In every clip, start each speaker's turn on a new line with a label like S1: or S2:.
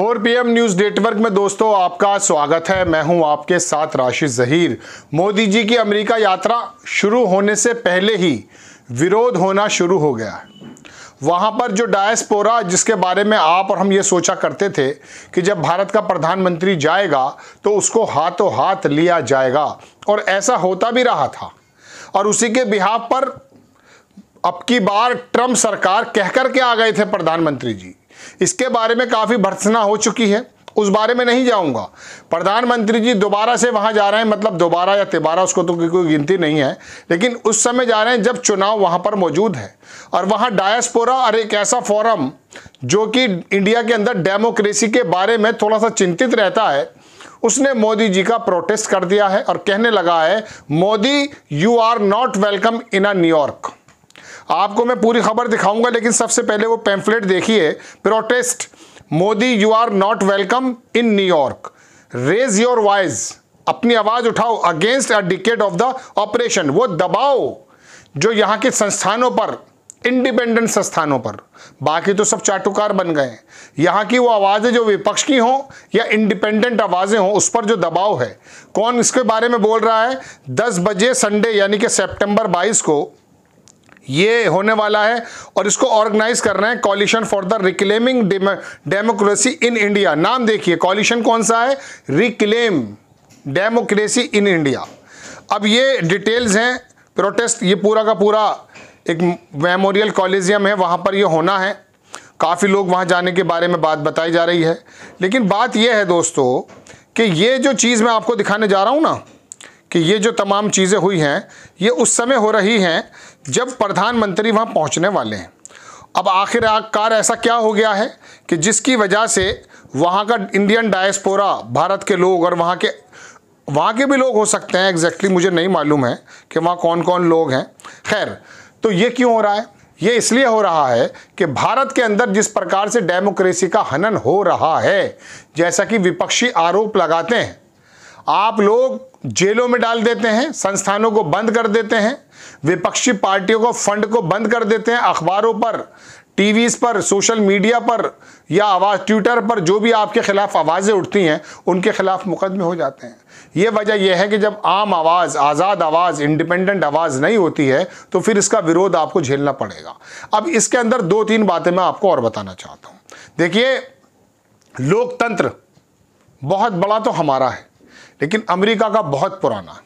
S1: four M news network में दोस्तों आपका स्वागत है मैं हूं आपके साथ राशि जहीर मोदी जी की अमेरिका यात्रा शुरू होने से पहले ही विरोध होना शुरू हो गया वहां पर जो डायस्पोरा जिसके बारे में आप और हम ये सोचा करते थे कि जब भारत का प्रधानमंत्री जाएगा तो उसको हाथों हाथ लिया जाएगा और ऐसा होता भी रहा था और उसी के बिहाव पर अब की बार ट्रम्प सरकार कहकर के आ गए थे प्रधानमंत्री जी इसके बारे में काफ़ी भर्सना हो चुकी है उस बारे में नहीं जाऊंगा प्रधानमंत्री जी दोबारा से वहां जा रहे हैं मतलब दोबारा या तिबारा उसको तो कोई गिनती नहीं है लेकिन उस समय जा रहे हैं जब चुनाव वहां पर मौजूद है और वहां डायस्पोरा और एक ऐसा फोरम जो कि इंडिया के अंदर डेमोक्रेसी के बारे में थोड़ा सा चिंतित रहता है उसने मोदी जी का प्रोटेस्ट कर दिया है और कहने लगा है Modi you are not welcome in a New York आपको मैं पूरी खबर दिखाऊंगा लेकिन सबसे पहले वो पैम्फलेट देखिए protest Modi you are not welcome in New York raise your voice अपनी आवाज उठाओ against a decade of the operation वो दबाओ जो यहाँ के संस्थानों पर इंडिपेंडेंट संस्थानों पर बाकी तो सब चाटुकार बन गए यहां की वो आवाज़ें जो विपक्ष की हों या इंडिपेंडेंट आवाज़ें हों उस पर जो दबाव है कौन इसके बारे में बोल रहा है 10 बजे संडे यानी कि सितंबर 22 को ये होने वाला है और इसको ऑर्गेनाइज करना है coalition for the reclaiming democracy in India नाम देखिए कॉलिशन कौन सा है रिक्लेम डेमोक्रेसी इन इंडिया अब ये डिटेल्स हैं प्रोटेस्ट ये पूरा का पूरा एक मेमोरियल कॉलेजियम है वहाँ पर ये होना है काफ़ी लोग वहाँ जाने के बारे में बात बताई जा रही है लेकिन बात यह है दोस्तों कि ये जो चीज़ मैं आपको दिखाने जा रहा हूँ ना कि ये जो तमाम चीज़ें हुई हैं ये उस समय हो रही हैं जब प्रधानमंत्री वहाँ पहुँचने वाले हैं अब आखिर आखिरकार ऐसा क्या हो गया है कि जिसकी वजह से वहाँ का इंडियन डायस्पोरा भारत के लोग और वहाँ के वहाँ के भी लोग हो सकते हैं एग्जैक्टली मुझे नहीं मालूम है कि वहाँ कौन कौन लोग हैं खैर तो ये क्यों हो रहा है ये इसलिए हो रहा है कि भारत के अंदर जिस प्रकार से डेमोक्रेसी का हनन हो रहा है जैसा कि विपक्षी आरोप लगाते हैं आप लोग जेलों में डाल देते हैं संस्थानों को बंद कर देते हैं विपक्षी पार्टियों को फंड को बंद कर देते हैं अखबारों पर टीवीज़ पर सोशल मीडिया पर या आवाज़ ट्विटर पर जो भी आपके ख़िलाफ़ आवाज़ें उठती हैं उनके ख़िलाफ़ मुकदमे हो जाते हैं ये वजह यह है कि जब आम आवाज़ आज़ाद आवाज़ इंडिपेंडेंट आवाज़ नहीं होती है तो फिर इसका विरोध आपको झेलना पड़ेगा अब इसके अंदर दो तीन बातें मैं आपको और बताना चाहता हूँ देखिए लोकतंत्र बहुत बड़ा तो हमारा है लेकिन अमेरिका का बहुत पुराना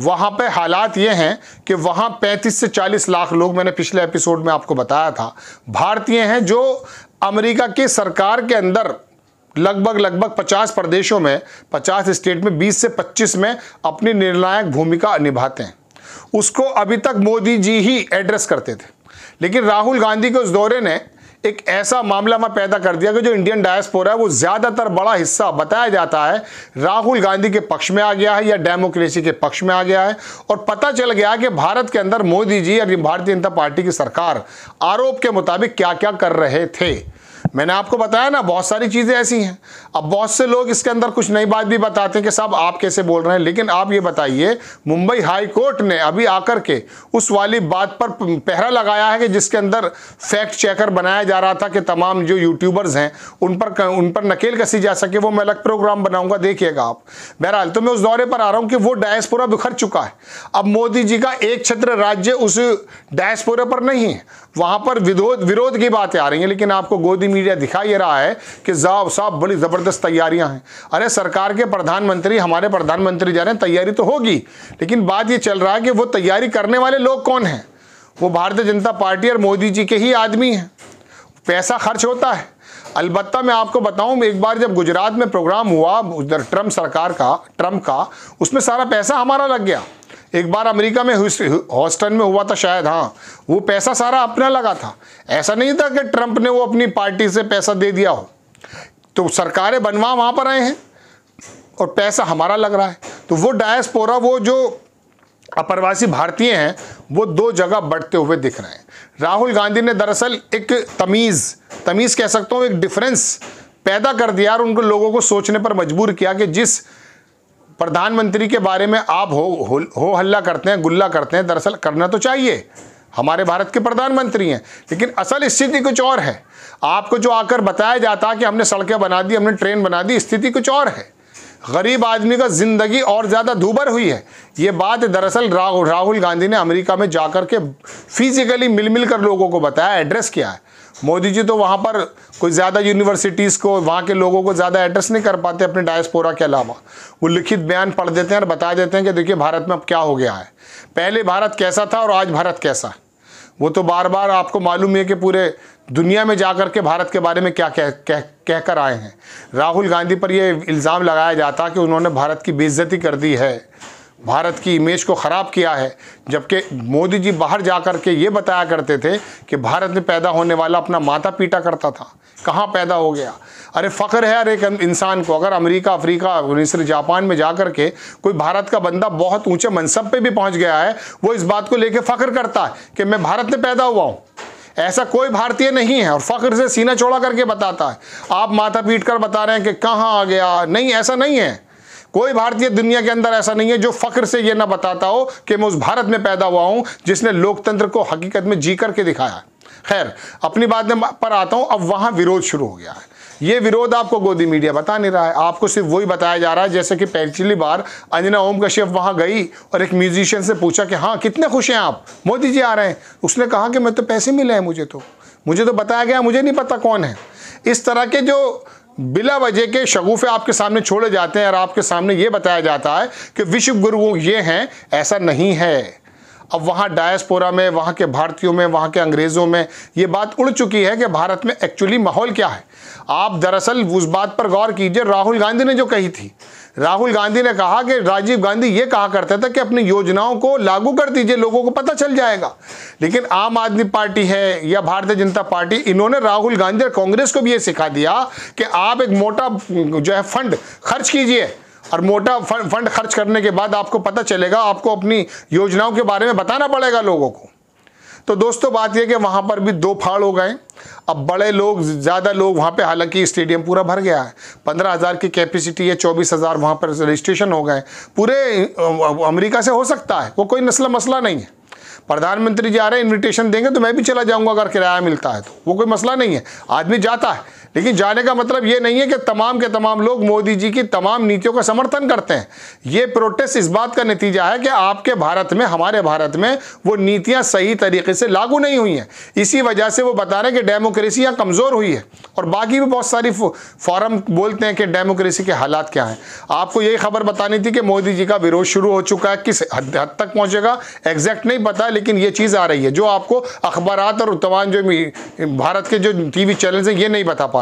S1: वहां पे हालात ये हैं कि वहां 35 से 40 लाख लोग मैंने पिछले एपिसोड में आपको बताया था भारतीय हैं जो अमेरिका की सरकार के अंदर लगभग लगभग 50 प्रदेशों में 50 स्टेट में 20 से 25 में अपनी निर्णायक भूमिका निभाते हैं उसको अभी तक मोदी जी ही एड्रेस करते थे लेकिन राहुल गांधी के उस दौरे ने एक ऐसा मामला मैं पैदा कर दिया कि जो इंडियन डायस्पोरा है वो ज़्यादातर बड़ा हिस्सा बताया जाता है राहुल गांधी के पक्ष में आ गया है या डेमोक्रेसी के पक्ष में आ गया है और पता चल गया कि भारत के अंदर मोदी जी और भारतीय जनता पार्टी की सरकार आरोप के मुताबिक क्या क्या कर रहे थे मैंने आपको बताया ना बहुत सारी चीज़ें ऐसी हैं अब बहुत से लोग इसके अंदर कुछ नई बात भी बताते हैं कि साहब आप कैसे बोल रहे हैं लेकिन आप ये बताइए मुंबई हाई कोर्ट ने अभी आकर के उस वाली बात पर पहरा लगाया है कि जिसके अंदर फैक्ट चेकर बनाया जा रहा था कि तमाम जो यूट्यूबर्स हैं उन पर उन पर नकेल कसी जा सके वो मैं अलग प्रोग्राम बनाऊंगा देखिएगा आप बहरहाल तो मैं उस दौरे पर आ रहा हूँ कि वो डायस्पोरा बिखर चुका है अब मोदी जी का एक छत्र राज्य उस डायस्पोरा पर नहीं है वहां पर विरोध विरोध की बातें आ रही है लेकिन आपको गोदी मीडिया दिखा ये रहा है कि जाओ साहब बड़ी ज़बरदस्त तैयारियां हैं अरे सरकार के प्रधानमंत्री हमारे प्रधानमंत्री जा रहे हैं तैयारी तो होगी लेकिन बात ये चल रहा है कि वो तैयारी करने वाले लोग कौन हैं वो भारतीय जनता पार्टी और मोदी जी के ही आदमी हैं पैसा खर्च होता है अलबत्ता मैं आपको बताऊं एक बार जब गुजरात में प्रोग्राम हुआ उधर ट्रम्प सरकार का ट्रम्प का उसमें सारा पैसा हमारा लग गया एक बार अमेरिका में हॉस्टन में हुआ था शायद हाँ वो पैसा सारा अपना लगा था ऐसा नहीं था कि ट्रंप ने वो अपनी पार्टी से पैसा दे दिया हो तो सरकारें बनवा वहाँ पर आए हैं और पैसा हमारा लग रहा है तो वो डायस्पोरा वो जो अप्रवासी भारतीय हैं वो दो जगह बढ़ते हुए दिख रहे हैं राहुल गांधी ने दरअसल एक तमीज़ तमीज़ कह सकता हूँ एक डिफरेंस पैदा कर दिया और उनको लोगों को सोचने पर मजबूर किया कि जिस प्रधानमंत्री के बारे में आप हो हो, हो हल्ला करते हैं गुल्ला करते हैं दरअसल करना तो चाहिए हमारे भारत के प्रधानमंत्री हैं लेकिन असल स्थिति कुछ और है आपको जो आकर बताया जाता कि हमने सड़कें बना दी हमने ट्रेन बना दी स्थिति कुछ और है गरीब आदमी का ज़िंदगी और ज़्यादा दूबर हुई है ये बात दरअसल राहुल राहुल गांधी ने अमेरिका में जाकर के फिजिकली मिल मिल कर लोगों को बताया एड्रेस किया है मोदी जी तो वहाँ पर कोई ज़्यादा यूनिवर्सिटीज़ को वहाँ के लोगों को ज़्यादा एड्रेस नहीं कर पाते अपने डायस्पोरा के अलावा वो लिखित बयान पढ़ देते हैं और बता देते हैं कि देखिए भारत में अब क्या हो गया है पहले भारत कैसा था और आज भारत कैसा वो तो बार बार आपको मालूम है कि पूरे दुनिया में जाकर के भारत के बारे में क्या कह कह कहकर आए हैं राहुल गांधी पर यह इल्ज़ाम लगाया जाता कि उन्होंने भारत की बेइज्जती कर दी है भारत की इमेज को ख़राब किया है जबकि मोदी जी बाहर जा कर के ये बताया करते थे कि भारत में पैदा होने वाला अपना माता पीटा करता था कहाँ पैदा हो गया अरे फ़ख्र है अरे एक इंसान को अगर अमेरिका अफ्रीका मिस्र जापान में जा कर के कोई भारत का बंदा बहुत ऊंचे मनसब पे भी पहुंच गया है वो इस बात को लेके फ़ख्र करता है कि मैं भारत में पैदा हुआ हूँ ऐसा कोई भारतीय नहीं है और फ़ख्र से सीना चौड़ा करके बताता है आप माथा पीट कर बता रहे हैं कि कहाँ आ गया नहीं ऐसा नहीं है कोई भारतीय दुनिया के अंदर ऐसा नहीं है जो फ़ख्र से यह ना बताता हो कि मैं उस भारत में पैदा हुआ हूं जिसने लोकतंत्र को हकीकत में जी करके दिखाया खैर अपनी बात पर आता हूं अब वहां विरोध शुरू हो गया है ये विरोध आपको गोदी मीडिया बता नहीं रहा है आपको सिर्फ वही बताया जा रहा है जैसे कि पिछली बार अंजना ओम कश्यप वहाँ गई और एक म्यूजिशियन से पूछा कि हाँ कितने खुश हैं आप मोदी जी आ रहे हैं उसने कहा कि मैं तो पैसे मिले हैं मुझे तो मुझे तो बताया गया मुझे नहीं पता कौन है इस तरह के जो बिला वजह के शगुफे आपके सामने छोड़े जाते हैं और आपके सामने ये बताया जाता है कि विश्व गुरु ये हैं ऐसा नहीं है अब वहाँ डायस्पोरा में वहाँ के भारतीयों में वहाँ के अंग्रेज़ों में ये बात उड़ चुकी है कि भारत में एक्चुअली माहौल क्या है आप दरअसल उस बात पर गौर कीजिए राहुल गांधी ने जो कही थी राहुल गांधी ने कहा कि राजीव गांधी ये कहा करता था कि अपनी योजनाओं को लागू कर दीजिए लोगों को पता चल जाएगा लेकिन आम आदमी पार्टी है या भारतीय जनता पार्टी इन्होंने राहुल गांधी और कांग्रेस को भी ये सिखा दिया कि आप एक मोटा जो है फंड खर्च कीजिए और मोटा फंड फंड खर्च करने के बाद आपको पता चलेगा आपको अपनी योजनाओं के बारे में बताना पड़ेगा लोगों को तो दोस्तों बात यह कि वहाँ पर भी दो फाड़ हो गए अब बड़े लोग ज़्यादा लोग वहाँ पे हालांकि स्टेडियम पूरा भर गया है पंद्रह हज़ार की कैपेसिटी है चौबीस हज़ार वहाँ पर रजिस्ट्रेशन हो गए पूरे अमेरिका से हो सकता है वो कोई नस्ल मसला नहीं है प्रधानमंत्री जी आ रहे हैं इन्विटेशन देंगे तो मैं भी चला जाऊँगा अगर किराया मिलता है तो वो कोई मसला नहीं है आदमी जाता है लेकिन जाने का मतलब ये नहीं है कि तमाम के तमाम लोग मोदी जी की तमाम नीतियों का समर्थन करते हैं ये प्रोटेस्ट इस बात का नतीजा है कि आपके भारत में हमारे भारत में वो नीतियाँ सही तरीके से लागू नहीं हुई हैं इसी वजह से वो बता रहे हैं कि डेमोक्रेसियाँ कमज़ोर हुई है और बाकी भी बहुत सारी फॉरम बोलते हैं कि डेमोक्रेसी के हालात क्या हैं आपको यही खबर बतानी थी कि मोदी जी का विरोध शुरू हो चुका है किस हद तक पहुँचेगा एग्जैक्ट नहीं पता लेकिन ये चीज़ आ रही है जो आपको अखबार और तमाम जो भारत के जो टी वी चैनल्स हैं ये नहीं बता पा